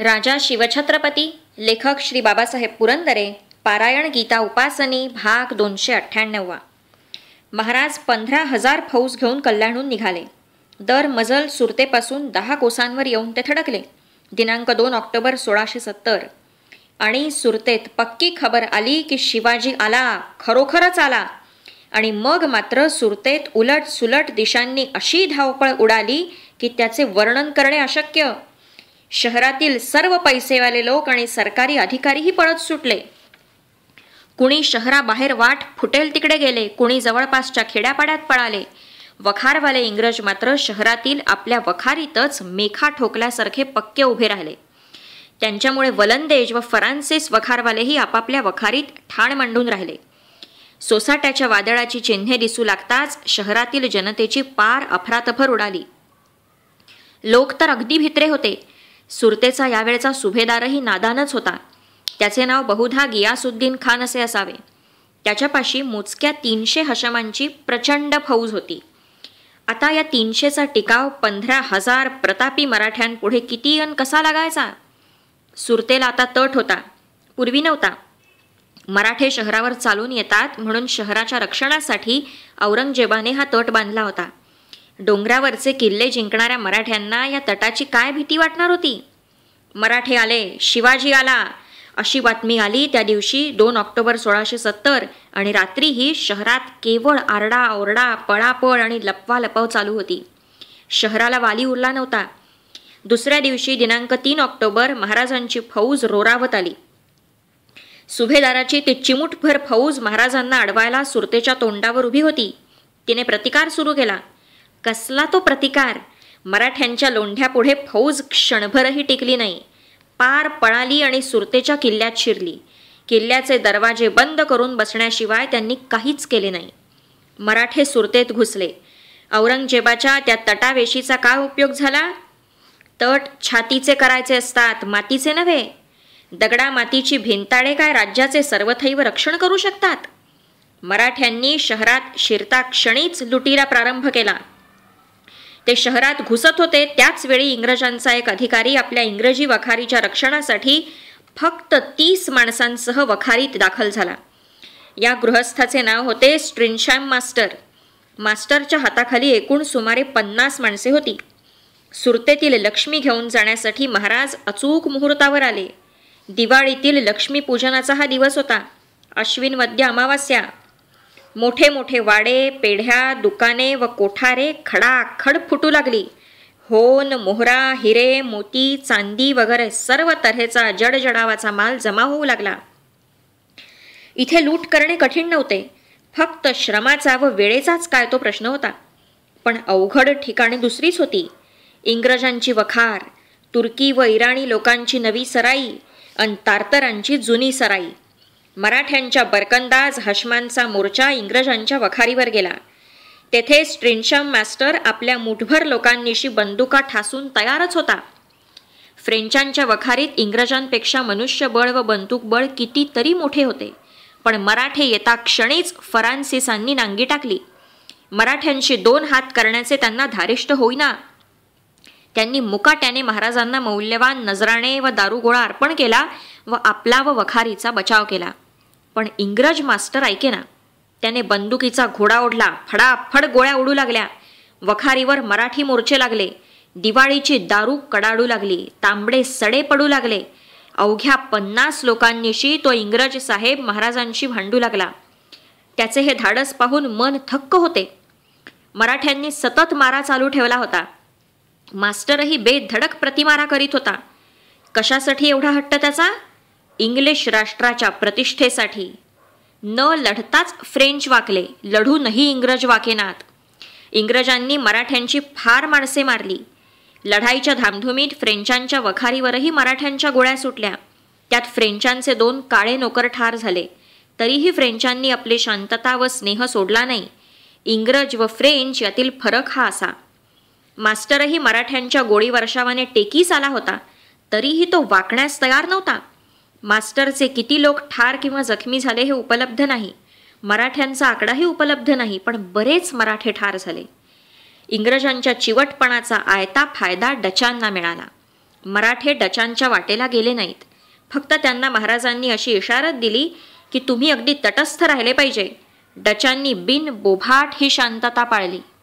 राजा शिवछत्रपती लेखक श्री बाबासाहेब पुरंदरे पारायण गीता उपासनी भाग दोनशे अठ्ठ्याण्णववा महाराज पंधरा हजार फौज घेऊन कल्याणहून निघाले दर मजल सुरतेपासून दहा कोसांवर येऊन ते थडकले दिनांक दोन ऑक्टोबर सोळाशे सत्तर आणि सुरतेत पक्की खबर आली की शिवाजी आला खरोखरच आला आणि मग मात्र सुरतेत उलट सुलट दिशांनी अशी धावपळ उडाली की त्याचे वर्णन करणे अशक्य शहरातील सर्व पैसेवाले लोक आणि सरकारी अधिकारीही पळत सुटले कुणी शहराबाहेर वाट फुटेल तिकडे गेले कुणी जवळपासच्या खेड्यापाड्यात पळाले वखारवाले इंग्रज मात्र शहरातील आपल्या वखारीतच मेखा ठोकल्यासारखे पक्के उभे राहिले त्यांच्यामुळे वलंदेज व फ्रान्सिस वखारवालेही आपापल्या वखारीत ठाण मांडून राहिले सोसाट्याच्या वादळाची चिन्हे दिसू लागताच शहरातील जनतेची पार अफरातफर उडाली लोक तर अगदी भित्रे होते सुरतेचा यावेळचा सुभेदारही नादानच होता त्याचे नाव बहुधा गियासुद्दीन खान असे असावे त्याच्यापाशी मोजक्या तीनशे हशमांची प्रचंड फौज होती आता या तीनशेचा टिकाव पंधरा हजार प्रतापी मराठ्यांपुढे किती अन कसा लागायचा सुरतेला आता तट होता पूर्वी नव्हता मराठे शहरावर चालून येतात म्हणून शहराच्या रक्षणासाठी औरंगजेबाने हा तट बांधला होता डोंगरावरचे किल्ले जिंकणाऱ्या मराठ्यांना या तटाची काय भीती वाटणार होती मराठे आले शिवाजी आला अशी बातमी आली त्या दिवशी दोन ऑक्टोबर सोळाशे सत्तर आणि रात्रीही शहरात केवळ आरडा ओरडा पळापळ आणि लपवा लपव चालू होती शहराला वाली उरला नव्हता दुसऱ्या दिवशी दिनांक तीन ऑक्टोबर महाराजांची फौज रोरावत आली सुभेदाराची ती चिमुटभर फौज महाराजांना अडवायला सुरतेच्या तोंडावर उभी होती तिने प्रतिकार सुरू केला कसला तो प्रतिकार मराठ्यांच्या लोंढ्यापुढे फौज क्षणभरही टिकली नाही पार पळाली आणि सुरतेच्या किल्ल्यात शिरली किल्ल्याचे दरवाजे बंद करून बसण्याशिवाय त्यांनी काहीच केले नाही मराठे सुरतेत घुसले औरंगजेबाच्या त्या तटावेशीचा काय उपयोग झाला तट छातीचे करायचे असतात मातीचे नव्हे दगडा मातीची भिंताडे काय राज्याचे सर्वथैव रक्षण करू शकतात मराठ्यांनी शहरात शिरता क्षणीच लुटीला प्रारंभ केला ते शहरात घुसत होते त्याच वेळी इंग्रजांचा एक अधिकारी आपल्या इंग्रजी वखारीच्या रक्षणासाठी फक्त तीस माणसांसह वखारीत दाखल झाला या गृहस्थाचे नाव होते स्ट्रिनशॅम मास्टर मास्टरच्या हाताखाली एकूण सुमारे पन्नास माणसे होती सुरतेतील लक्ष्मी घेऊन जाण्यासाठी महाराज अचूक मुहूर्तावर आले दिवाळीतील लक्ष्मीपूजनाचा हा दिवस होता अश्विन मध्य अमावास्या मोठे मोठे वाडे पेढ्या दुकाने व कोठारे खडाखड फुटू लागली होन मोहरा हिरे मोती चांदी वगैरे सर्व तऱ्हेचा जडजडावाचा माल जमा होऊ लागला इथे लूट करणे कठीण नव्हते फक्त श्रमाचा व वेळेचाच काय तो प्रश्न होता पण अवघड ठिकाणी दुसरीच होती इंग्रजांची वखार तुर्की व इराणी लोकांची नवी सराई आणि तारतरांची जुनी सराई मराठ्यांच्या बरकंदाज हशमांचा मोर्चा इंग्रजांच्या वखारीवर गेला तेथे स्ट्रिनशम मास्टर आपल्या मुठभर लोकांनीशी बंदुका ठासून तयारच होता फ्रेंचांच्या वखारीत इंग्रजांपेक्षा मनुष्यबळ व बंदूकबळ कितीतरी मोठे होते पण मराठे येता क्षणीच फरान्सिसांनी नांगी टाकली मराठ्यांशी दोन हात करण्याचे त्यांना धारिष्ट होईना त्यांनी मुकाट्याने महाराजांना मौल्यवान नजराणे व दारुगोळा अर्पण केला व आपला व वखारीचा बचाव केला पण इंग्रज मास्टर ऐके ना त्याने बंदुकीचा घोडा ओढला फडाफड गोळ्या उडू लागल्या वखारीवर मराठी मोर्चे लागले दिवाळीची दारू कडाडू लागली तांबडे सडे पडू लागले अवघ्या पन्नास लोकांनीशी तो इंग्रज साहेब महाराजांशी भांडू लागला त्याचे हे धाडस पाहून मन थक्क होते मराठ्यांनी सतत मारा चालू ठेवला होता मास्टरही बेधडक प्रतिमारा करीत होता कशासाठी एवढा हट्ट त्याचा इंग्लिश राष्ट्राच्या प्रतिष्ठेसाठी न लढताच फ्रेंच वाकले लढूनही इंग्रज वाकेनात इंग्रजांनी मराठ्यांची फार माणसे मारली लढाईच्या धामधुमीत फ्रेंचांच्या वखारीवरही मराठ्यांच्या गोळ्या सुटल्या त्यात फ्रेंचांचे दोन काळे नोकर ठार झाले तरीही फ्रेंचांनी आपले शांतता व स्नेह सोडला नाही इंग्रज व फ्रेंच यातील फरक हा असा मास्टरही मराठ्यांच्या गोळी वर्षावाने टेकीस आला होता तरीही तो वाकण्यास तयार नव्हता मास्टरचे किती लोक ठार किंवा जखमी झाले हे उपलब्ध नाही मराठ्यांचा आकडाही उपलब्ध नाही पण बरेच मराठे ठार झाले इंग्रजांच्या चिवटपणाचा आयता फायदा डचांना मिळाला मराठे डचांच्या वाटेला गेले नाहीत फक्त त्यांना महाराजांनी अशी इशारत दिली की तुम्ही अगदी तटस्थ राहिले पाहिजे डचांनी बिन बोभाट ही शांतता पाळली